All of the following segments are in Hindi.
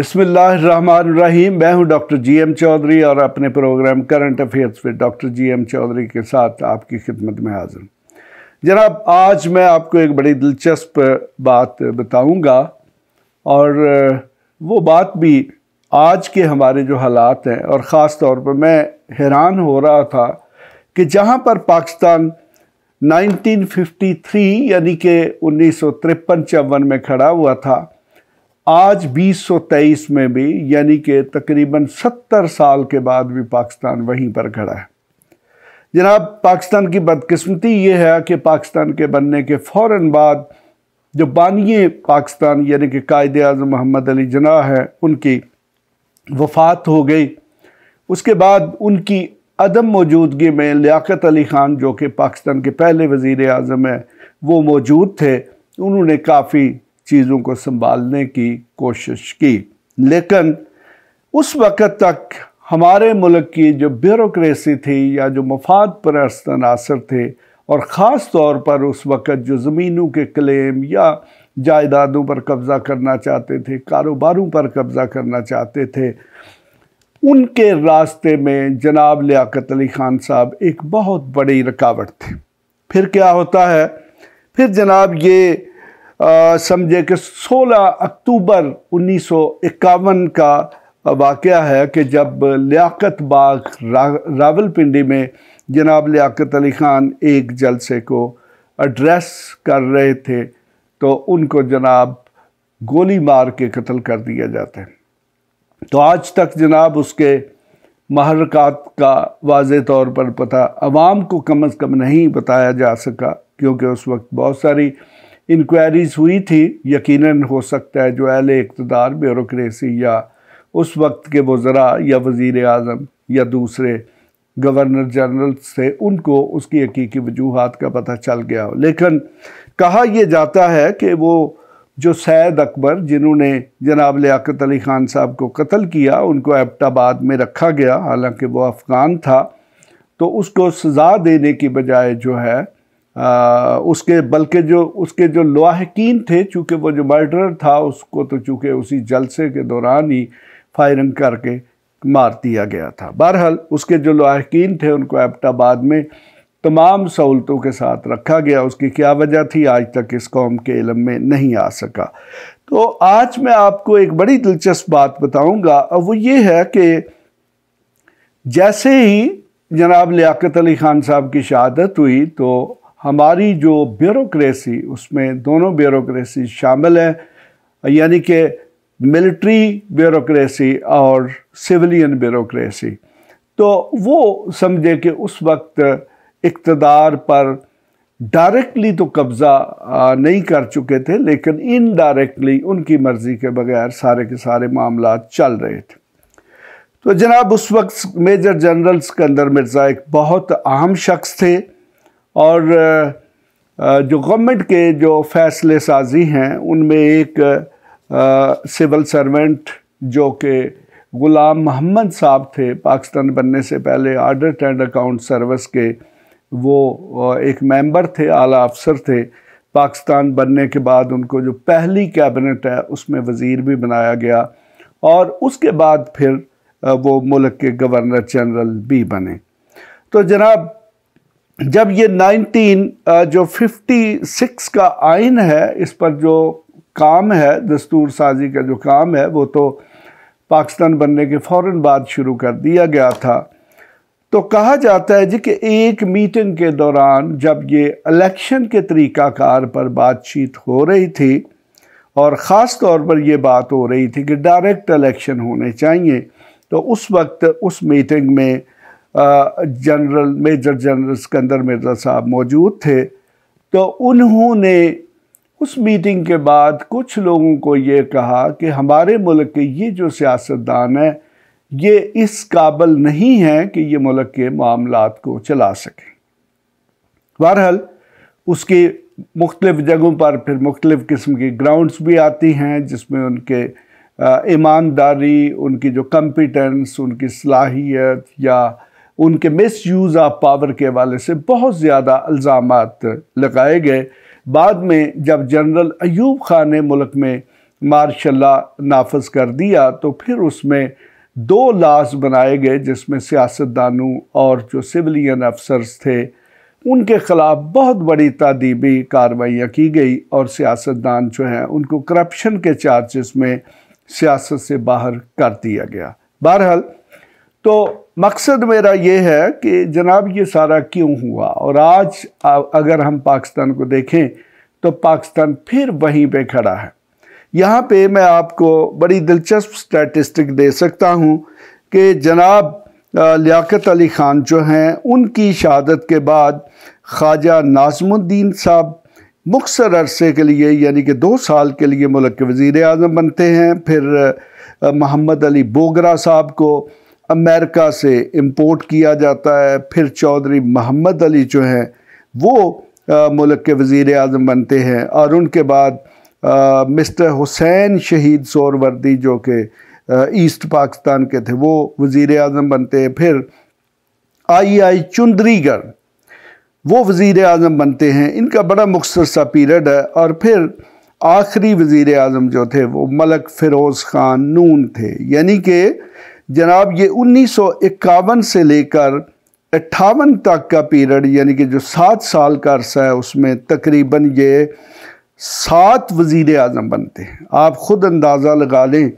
रहीम मैं हूं डॉक्टर जीएम चौधरी और अपने प्रोग्राम करंट अफेयर्स पे डॉक्टर जीएम चौधरी के साथ आपकी खिदमत में हाजिर जनाब आज मैं आपको एक बड़ी दिलचस्प बात बताऊंगा और वो बात भी आज के हमारे जो हालात हैं और ख़ास तौर पर मैं हैरान हो रहा था कि जहाँ पर पाकिस्तान 1953 यानी कि उन्नीस सौ में खड़ा हुआ था आज 2023 में भी यानी कि तकरीबन 70 साल के बाद भी पाकिस्तान वहीं पर खड़ा है जनाब पाकिस्तान की बदकिस्मती ये है कि पाकिस्तान के बनने के फ़ौर बाद जो बानिए पाकिस्तान यानी कि कायद अजम मोहम्मद अली जना है उनकी वफात हो गई उसके बाद उनकी अदम मौजूदगी में लियाकत अली ख़ान जो कि पाकिस्तान के पहले वज़ी अजम हैं वो मौजूद थे उन्होंने काफ़ी चीज़ों को संभालने की कोशिश की लेकिन उस वक़्त तक हमारे मुल्क की जो ब्यूरोसी थी या जो मफाद परस्त अनासर थे और ख़ास तौर पर उस वक़्त जो ज़मीनों के क्लेम या जायदादों पर कब्ज़ा करना चाहते थे कारोबारों पर कब्ज़ा करना चाहते थे उनके रास्ते में जनाब लियाकत अली ख़ान साहब एक बहुत बड़ी रुकावट थी फिर क्या होता है फिर जनाब ये समझे कि 16 अक्टूबर उन्नीस का वाक़ है कि जब लियाकत बाग रा, रावलपिंडी में जनाब लियाकत अली ख़ान एक जलसे को एड्रेस कर रहे थे तो उनको जनाब गोली मार के कत्ल कर दिया जाता है तो आज तक जनाब उसके महरक़ात का वाज तौर पर पता आवाम को कम अज़ कम नहीं बताया जा सका क्योंकि उस वक्त बहुत सारी इंक्वायरीज़ हुई थी यकीनन हो सकता है जो अहल इकतदार ब्यूरोसी या उस वक्त के वज़रा या वज़ी अजम या दूसरे गवर्नर जनरल से उनको उसकी हकीकी वजूहत का पता चल गया हो लेकिन कहा यह जाता है कि वो जो सैद अकबर जिन्होंने जनाब लियाकत अली ख़ान साहब को कत्ल किया उनको एबटाबाद में रखा गया हालांकि वो अफ़गान था तो उसको सज़ा देने की बजाय जो है आ, उसके बल्कि जो उसके जो लोहाकीन थे चूँकि वो जो मर्डर था उसको तो चूँकि उसी जलसे के दौरान ही फायरिंग करके मार दिया गया था बहरहाल उसके जो लाकिन थे उनको एबटाबाद में तमाम सहूलतों के साथ रखा गया उसकी क्या वजह थी आज तक इस कौम के इलम में नहीं आ सका तो आज मैं आपको एक बड़ी दिलचस्प बात बताऊँगा और वो ये है कि जैसे ही जनाब लियाकत अली ख़ान साहब की शहादत हुई तो हमारी जो ब्यूरोसी उसमें दोनों ब्यूरोसी शामिल है यानी कि मिलिट्री ब्यूरोसी और सिविलियन ब्यूरोसी तो वो समझे कि उस वक्त इकतदार पर डायरेक्टली तो कब्ज़ा नहीं कर चुके थे लेकिन इनडायरेक्टली उनकी मर्ज़ी के बगैर सारे के सारे मामला चल रहे थे तो जनाब उस वक्त मेजर जनरल सिकंदर मिर्ज़ा एक बहुत अहम शख्स थे और जो गवर्नमेंट के जो फैसले साजी हैं उनमें एक सिविल सर्वेंट जो कि गुलाम मोहम्मद साहब थे पाकिस्तान बनने से पहले आर्डर एंड अकाउंट सर्विस के वो एक मेंबर थे आला अफसर थे पाकिस्तान बनने के बाद उनको जो पहली कैबिनेट है उसमें वज़ीर भी बनाया गया और उसके बाद फिर वो मुल्क के गवर्नर जनरल भी बने तो जनाब जब ये 19 जो 56 का आइन है इस पर जो काम है दस्तूर साजी का जो काम है वो तो पाकिस्तान बनने के फ़ौर बाद शुरू कर दिया गया था तो कहा जाता है जी कि एक मीटिंग के दौरान जब ये इलेक्शन के तरीक़ाकार पर बातचीत हो रही थी और ख़ास तौर पर ये बात हो रही थी कि डायरेक्ट इलेक्शन होने चाहिए तो उस वक्त उस मीटिंग में general major general Sikandar Mirza sahab मौजूद थे तो उन्होंने उस मीटिंग के बाद कुछ लोगों को ये कहा कि हमारे मुल्क के ये जो सियासतदान हैं ये इस काबल नहीं हैं कि ये मुल्क के मामला को चला सकें बहरहाल उसकी मुख्तलिफ़ जगहों पर फिर मुख्तलिफ़ किस्म की ग्राउंड्स भी आती हैं जिसमें उनके ईमानदारी उनकी जो कम्पिटेंस उनकी सलाहियत या उनके मिस यूज़ ऑफ पावर के हवाले से बहुत ज़्यादा अल्ज़ाम लगाए गए बाद में जब जनरल अयूब खान ने मुल्क में मार्शल्ला नाफज कर दिया तो फिर उसमें दो लाज बनाए गए जिसमें सियासतदानों और जो सिविलियन अफसर्स थे उनके ख़िलाफ़ बहुत बड़ी तदीबी कार्रवाइयाँ की गई और सियासतदान जो हैं उनको करप्शन के चार्जस में सियासत से बाहर कर दिया गया बहरहाल तो मकसद मेरा ये है कि जनाब ये सारा क्यों हुआ और आज अगर हम पाकिस्तान को देखें तो पाकिस्तान फिर वहीं पे खड़ा है यहाँ पे मैं आपको बड़ी दिलचस्प स्टैटिस्टिक दे सकता हूँ कि जनाब लियाकत अली ख़ान जो हैं उनकी शहादत के बाद ख्वाजा नाजमुद्दीन साहब मुख्तर अरसे के लिए यानी कि दो साल के लिए मुल्क के वज़ी अजम बनते हैं फिर मोहम्मद अली बोगरा साहब को अमेरिका से इम्पोर्ट किया जाता है फिर चौधरी मोहम्मद अली जो हैं वो मुल्क के वज़ी अजम बनते हैं और उनके बाद आ, मिस्टर हुसैन शहीद सोरवर्दी जो कि ईस्ट पाकिस्तान के थे वो वज़ी अजम बनते हैं फिर आई आई चुंदरीगढ़ वो वज़ी अजम बनते हैं इनका बड़ा मुख्तर सा पीरियड है और फिर आखिरी वज़ी अजम जो थे वो मलक फ़िरोज़ ख़ान नून थे यानी कि जनाब ये उन्नीस से लेकर अट्ठावन तक का पीरियड यानी कि जो सात साल का अरसा है उसमें तकरीबन ये सात वज़ी अजम बनते हैं आप ख़ुद अंदाज़ा लगा लें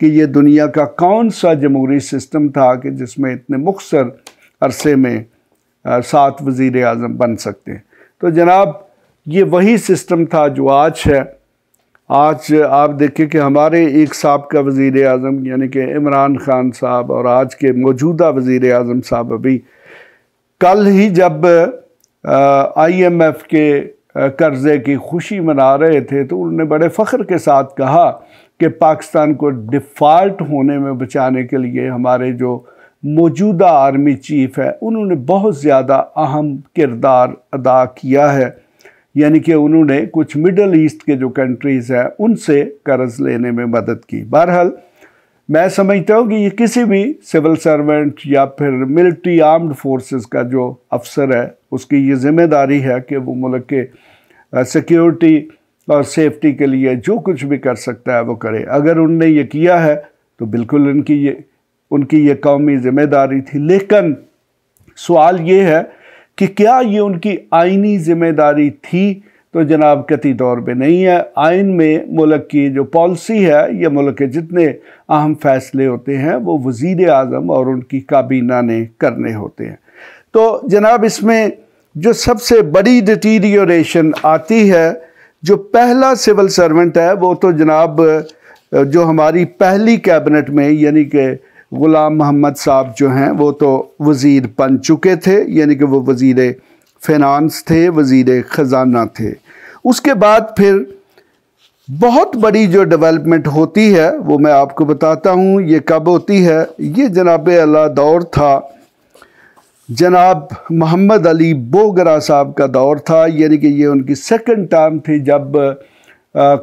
कि ये दुनिया का कौन सा जमहूरी सिस्टम था कि जिसमें इतने मुख्तर अरसे में सात वज़ी अजम बन सकते हैं तो जनाब ये वही सिस्टम था जो आज है आज आप देखिए कि हमारे एक साहब का वज़ी अजम यानी कि इमरान ख़ान साहब और आज के मौजूदा वज़ी अजम साहब अभी कल ही जब आई एम एफ़ के कर्ज़े की खुशी मना रहे थे तो उन्होंने बड़े फ़ख्र के साथ कहा कि पाकिस्तान को डिफ़ाल्ट होने में बचाने के लिए हमारे जो मौजूदा आर्मी चीफ़ है उन्होंने बहुत ज़्यादा अहम किरदार अदा किया है यानी कि उन्होंने कुछ मिडल ईस्ट के जो कंट्रीज़ हैं उनसे कर्ज़ लेने में मदद की बहरहाल मैं समझता हूँ कि ये किसी भी सिविल सर्वेंट या फिर मिलिट्री आर्म्ड फोर्सेस का जो अफसर है उसकी ये जिम्मेदारी है कि वो मुल्क के सिक्योरिटी और सेफ्टी के लिए जो कुछ भी कर सकता है वो करे अगर उनने ये किया है तो बिल्कुल उनकी ये उनकी ये कौमी जिम्मेदारी थी लेकिन सवाल ये है कि क्या ये उनकी आइनी ज़िम्मेदारी थी तो जनाब कति दौर पर नहीं है आइन में मुल्क की जो पॉलिसी है या मुल्क के जितने अहम फैसले होते हैं वो वज़ी अजम और उनकी काबीना ने करने होते हैं तो जनाब इसमें जो सबसे बड़ी डिटीरियोशन आती है जो पहला सिविल सर्वेंट है वो तो जनाब जो हमारी पहली कैबिनेट में यानी कि ग़ुलाम मोहम्मद साहब जो हैं वो तो वज़ीर बन चुके थे यानी कि वो वज़ीर फिनांस थे वज़ीर ख़जाना थे उसके बाद फिर बहुत बड़ी जो डेवलपमेंट होती है वो मैं आपको बताता हूँ ये कब होती है ये जनाब अला दौर था जनाब मोहम्मद अली बोगरा साहब का दौर था यानी कि ये उनकी सेकंड टर्म थी जब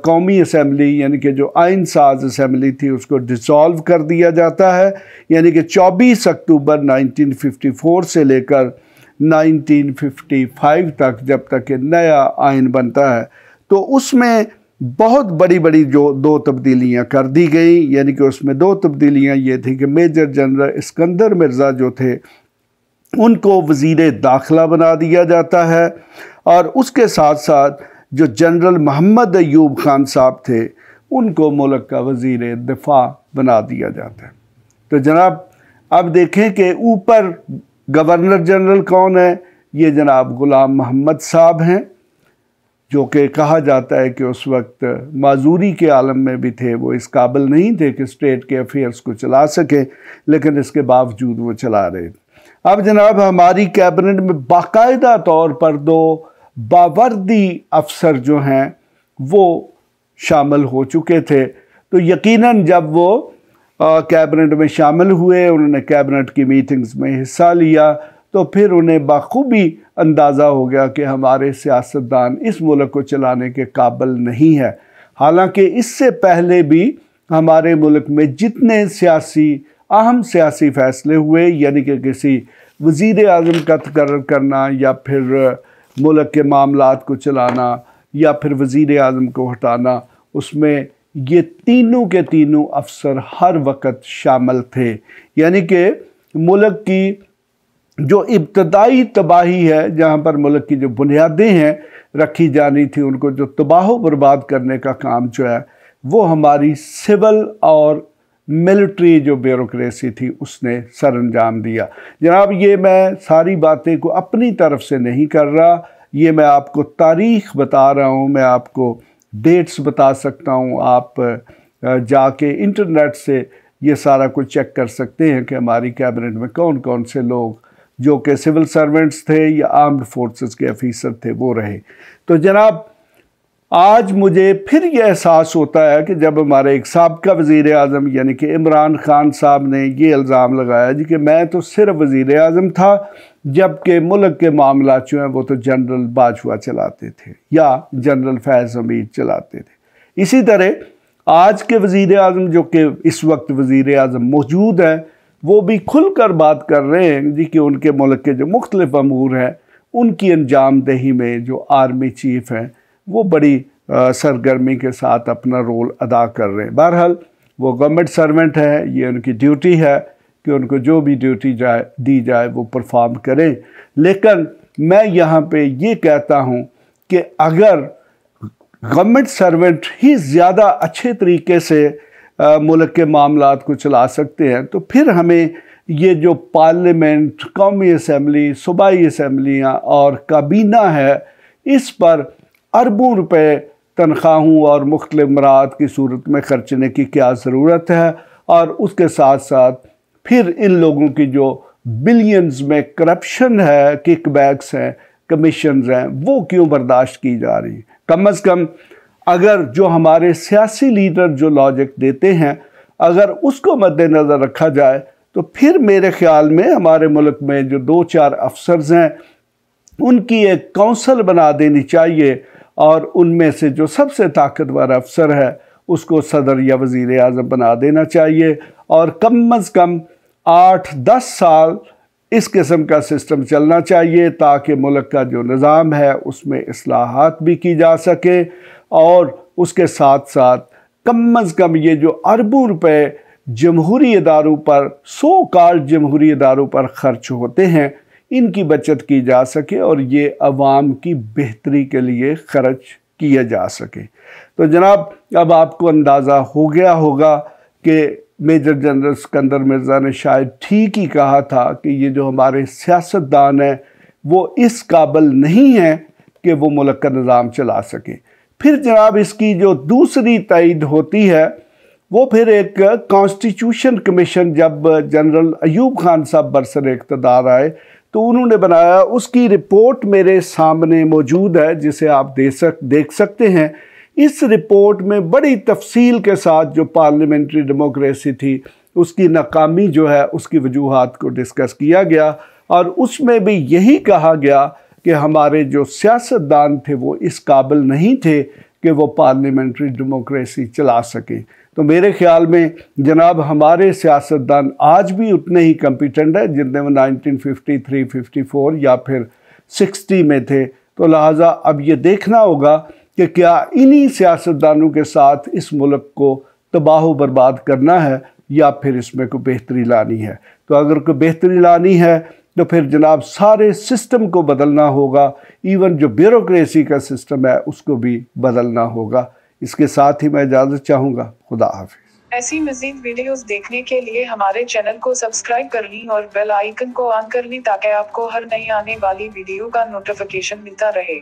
कौमी असम्बली यानी कि जो आइन साज असम्बली थी उसको डिसॉल्व कर दिया जाता है यानी कि 24 अक्टूबर 1954 से लेकर 1955 तक जब तक नया आइन बनता है तो उसमें बहुत बड़ी बड़ी जो दो तब्दीलियाँ कर दी गई यानी कि उसमें दो तब्दीलियाँ ये थी कि मेजर जनरल इस्कंदर मिर्ज़ा जो थे उनको वज़ी दाखिला बना दिया जाता है और उसके साथ साथ जो जनरल मोहम्मद अयूब खान साहब थे उनको मुल्क का वजीर दफा बना दिया जाता है तो जनाब अब देखें कि ऊपर गवर्नर जनरल कौन है ये जनाब गुलाम मोहम्मद साहब हैं जो कि कहा जाता है कि उस वक्त माजूरी के आलम में भी थे वो इस काबिल नहीं थे कि स्टेट के अफेयर्स को चला सकें लेकिन इसके बावजूद वो चला रहे अब जनाब हमारी कैबिनेट में बाकायदा तौर पर दो बावर्दी अफसर जो हैं वो शामिल हो चुके थे तो यकीनन जब वो कैबिनेट में शामिल हुए उन्होंने कैबिनेट की मीटिंग्स में हिस्सा लिया तो फिर उन्हें बखूबी अंदाज़ा हो गया कि हमारे सियासतदान इस मुल्क को चलाने के काबिल नहीं है हालांकि इससे पहले भी हमारे मुल्क में जितने सियासी अहम सियासी फ़ैसले हुए यानी कि किसी वज़ी अजम का तकर करना या फिर मुल्क के मामला को चलाना या फिर वज़ी अजम को हटाना उसमें ये तीनों के तीनों अफसर हर वक्त शामिल थे यानी कि मुल्क की जो इब्तदाई तबाही है जहाँ पर मुल्क की जो बुनियादें हैं रखी जानी थी उनको जो तबाह बर्बाद करने का काम जो है वो हमारी सिविल और मिलिट्री जो ब्यूरोसी थी उसने सर अंजाम दिया जनाब ये मैं सारी बातें को अपनी तरफ से नहीं कर रहा ये मैं आपको तारीख बता रहा हूँ मैं आपको डेट्स बता सकता हूँ आप जाके इंटरनेट से ये सारा कुछ चेक कर सकते हैं कि हमारी कैबिनेट में कौन कौन से लोग जो कि सिविल सर्वेंट्स थे या आर्म्ड फोर्सेस के अफीसर थे वो रहे तो जनाब आज मुझे फिर यह एहसास होता है कि जब हमारे एक सबका वज़ी अजम यानी कि इमरान ख़ान साहब ने ये इल्ज़ाम लगाया जी कि मैं तो सिर्फ वज़ी अजम था जबकि मुल्क के मामला जो हैं वो तो जनरल बाजवा चलाते थे या जनरल फैज़ अमीर चलाते थे इसी तरह आज के वज़ी अजम जो कि इस वक्त वज़ी अजम मौजूद हैं वो भी खुल कर बात कर रहे हैं जी कि उनके मुल्क के जो मुख्तलिफ अमूर हैं उनकी अंजाम दही में जो आर्मी चीफ़ हैं वो बड़ी सरगर्मी के साथ अपना रोल अदा कर रहे हैं बहरहाल वो गवर्नमेंट सर्वेंट है ये उनकी ड्यूटी है कि उनको जो भी ड्यूटी जाए दी जाए वो परफॉर्म करें लेकिन मैं यहाँ पे ये कहता हूँ कि अगर गवर्नमेंट सर्वेंट ही ज़्यादा अच्छे तरीके से मुल्क के मामला को चला सकते हैं तो फिर हमें ये जो पार्लियामेंट कौमी असम्बली सूबाई असम्बलियाँ और काबीना है इस पर अरबों रुपए तनख्वाहों और मुख्तल मराहत की सूरत में खर्चने की क्या ज़रूरत है और उसके साथ साथ फिर इन लोगों की जो बिलियंस में करप्शन है किकबैक्स हैं कमीशन हैं वो क्यों बर्दाश्त की जा रही कम अज़ कम अगर जो हमारे सियासी लीडर जो लॉजिक देते हैं अगर उसको मद्दनज़र रखा जाए तो फिर मेरे ख्याल में हमारे मुल्क में जो दो चार अफ़सर हैं उनकी एक कौंसल बना देनी चाहिए और उनमें से जो सबसे ताकतवर अफसर है उसको सदर या वज़ी अजम बना देना चाहिए और कम अज़ कम आठ दस साल इस किस्म का सिस्टम चलना चाहिए ताकि मुल्क का जो निज़ाम है उसमें असलाहत भी की जा सके और उसके साथ साथ कम अज़ कम ये जो अरबों रुपये जमहूरी इदारों पर सौ कार्ड जमहूरी इदारों पर ख़र्च होते हैं इनकी बचत की जा सके और ये अवाम की बेहतरी के लिए खर्च किया जा सके तो जनाब अब आपको अंदाज़ा हो गया होगा कि मेजर जनरल सिकंदर मिर्ज़ा ने शायद ठीक ही कहा था कि ये जो हमारे सियासतदान हैं वो इस काबल नहीं हैं कि वो मुल्क का निज़ाम चला सकें फिर जनाब इसकी जो दूसरी तइद होती है वो फिर एक कॉन्स्टिट्यूशन कमीशन जब जनरल अयूब खान साहब बरसर इकतदार आए तो उन्होंने बनाया उसकी रिपोर्ट मेरे सामने मौजूद है जिसे आप दे सक देख सकते हैं इस रिपोर्ट में बड़ी तफसील के साथ जो पार्लियामेंट्री डेमोक्रेसी थी उसकी नाकामी जो है उसकी वजूहत को डिस्कस किया गया और उसमें भी यही कहा गया कि हमारे जो सियासतदान थे वो इस काबिल नहीं थे कि वो पार्लियामेंट्री डेमोक्रेसी चला सकें तो मेरे ख्याल में जनाब हमारे सियासतदान आज भी उतने ही कम्पिटेंट हैं जितने वो 1953, 54 या फिर 60 में थे तो लिहाजा अब ये देखना होगा कि क्या इन्हीं सियासतदानों के साथ इस मुल्क को तबाह बर्बाद करना है या फिर इसमें कोई बेहतरी लानी है तो अगर कोई बेहतरी लानी है तो फिर जनाब सारे सिस्टम को बदलना होगा इवन जो ब्यूरोसी का सिस्टम है उसको भी बदलना होगा इसके साथ ही मैं इजाज़त चाहूँगा खुदा हाफि ऐसी मजीद वीडियोस देखने के लिए हमारे चैनल को सब्सक्राइब कर ली और बेल आइकन को ऑन कर ली ताकि आपको हर नई आने वाली वीडियो का नोटिफिकेशन मिलता रहे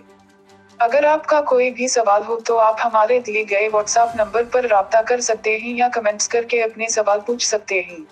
अगर आपका कोई भी सवाल हो तो आप हमारे दिए गए व्हाट्सएप नंबर पर रबता कर सकते हैं या कमेंट्स करके अपने सवाल पूछ सकते हैं